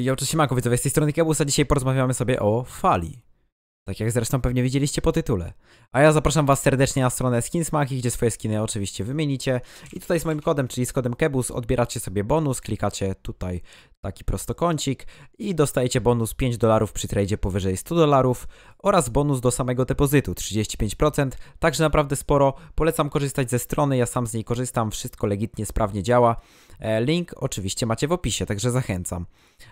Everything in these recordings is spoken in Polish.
Ja oczywiście Manko widzowie, z tej strony Kebus, a dzisiaj porozmawiamy sobie o fali. Tak jak zresztą pewnie widzieliście po tytule. A ja zapraszam Was serdecznie na stronę Skinsmaki, gdzie swoje skiny oczywiście wymienicie. I tutaj z moim kodem, czyli z kodem KEBUS, odbieracie sobie bonus, klikacie tutaj taki prostokącik i dostajecie bonus 5 dolarów przy tradzie powyżej 100 dolarów oraz bonus do samego depozytu 35%, także naprawdę sporo. Polecam korzystać ze strony, ja sam z niej korzystam, wszystko legitnie, sprawnie działa. E, link oczywiście macie w opisie, także zachęcam.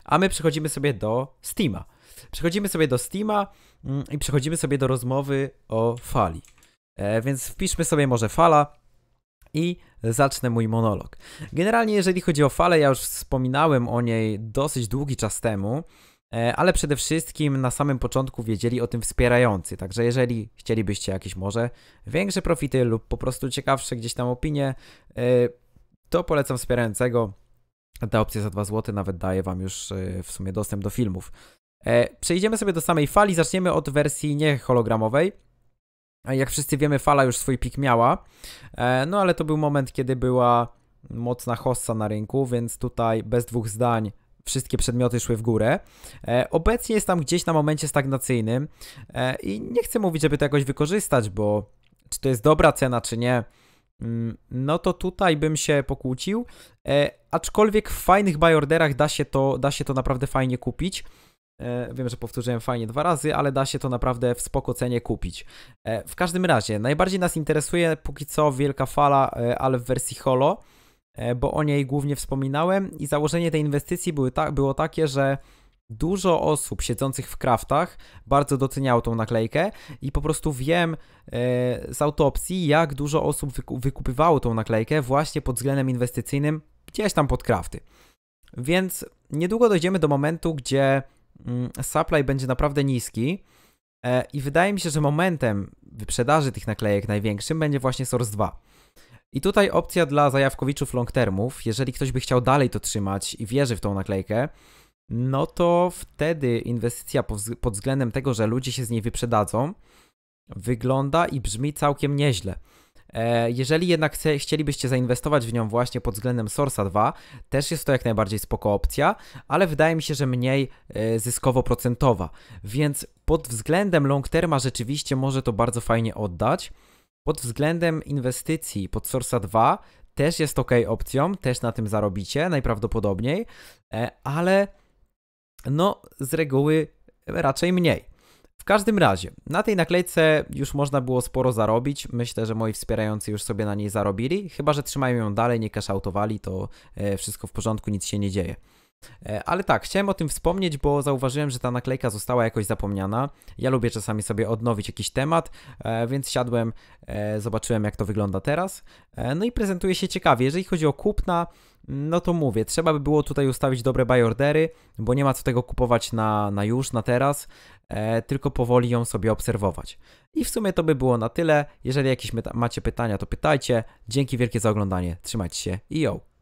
A my przechodzimy sobie do Steama. Przechodzimy sobie do Steama mm, i przechodzimy sobie do rozmowy o fali. E, więc wpiszmy sobie może fala i zacznę mój monolog. Generalnie, jeżeli chodzi o falę, ja już wspominałem o niej dosyć długi czas temu, e, ale przede wszystkim na samym początku wiedzieli o tym wspierający. Także jeżeli chcielibyście jakieś może większe profity lub po prostu ciekawsze gdzieś tam opinie, e, to polecam wspierającego. Ta opcja za 2 zł nawet daje Wam już w sumie dostęp do filmów. E, przejdziemy sobie do samej fali, zaczniemy od wersji niehologramowej. Jak wszyscy wiemy, fala już swój pik miała, e, no ale to był moment, kiedy była mocna hossa na rynku, więc tutaj bez dwóch zdań wszystkie przedmioty szły w górę. E, obecnie jest tam gdzieś na momencie stagnacyjnym i nie chcę mówić, żeby to jakoś wykorzystać, bo czy to jest dobra cena, czy nie, mm, no to tutaj bym się pokłócił. aczkolwiek w fajnych buy orderach da się to, da się to naprawdę fajnie kupić. E, wiem, że powtórzyłem fajnie dwa razy, ale da się to naprawdę w spoko cenie kupić. E, w każdym razie, najbardziej nas interesuje póki co wielka fala, e, ale w wersji holo, bo o niej głównie wspominałem i założenie tej inwestycji były ta było takie, że dużo osób siedzących w kraftach bardzo doceniało tą naklejkę i po prostu wiem z autopsji, jak dużo osób wykupywało tą naklejkę właśnie pod względem inwestycyjnym gdzieś tam pod krafty. Więc niedługo dojdziemy do momentu, gdzie Mm, supply będzie naprawdę niski. E, I wydaje mi się, że momentem wyprzedaży tych naklejek największym będzie właśnie Source 2. I tutaj opcja dla zajawkowiczów long termów, jeżeli ktoś by chciał dalej to trzymać i wierzy w tą naklejkę, no to wtedy inwestycja pod względem tego, że ludzie się z niej wyprzedadzą, wygląda i brzmi całkiem nieźle. E, jeżeli jednak chcielibyście zainwestować w nią właśnie pod względem Source'a 2, też jest to jak najbardziej spoko opcja, ale wydaje mi się, że mniej e, zyskowo-procentowa. Więc pod względem long terma rzeczywiście może to bardzo fajnie oddać. Pod względem inwestycji pod Source'a 2 też jest ok opcją, też na tym zarobicie najprawdopodobniej, e, ale no z reguły raczej mniej. W każdym razie, na tej naklejce już można było sporo zarobić. Myślę, że moi wspierający już sobie na niej zarobili. Chyba, że trzymają ją dalej, nie cashoutowali, to e, wszystko w porządku, nic się nie dzieje. E, ale tak, chciałem o tym wspomnieć, bo zauważyłem, że ta naklejka została jakoś zapomniana. Ja lubię czasami sobie odnowić jakiś temat, e, więc siadłem, e, zobaczyłem jak to wygląda teraz. No i prezentuje się ciekawie. Jeżeli chodzi o kupna, no to mówię, trzeba by było tutaj ustawić dobre buy ordery, bo nie ma co tego kupować na, na już, na teraz, tylko powoli ją sobie obserwować. I w sumie to by było na tyle. Jeżeli jakieś macie pytania, to pytajcie. Dzięki wielkie za oglądanie, trzymajcie się i jo.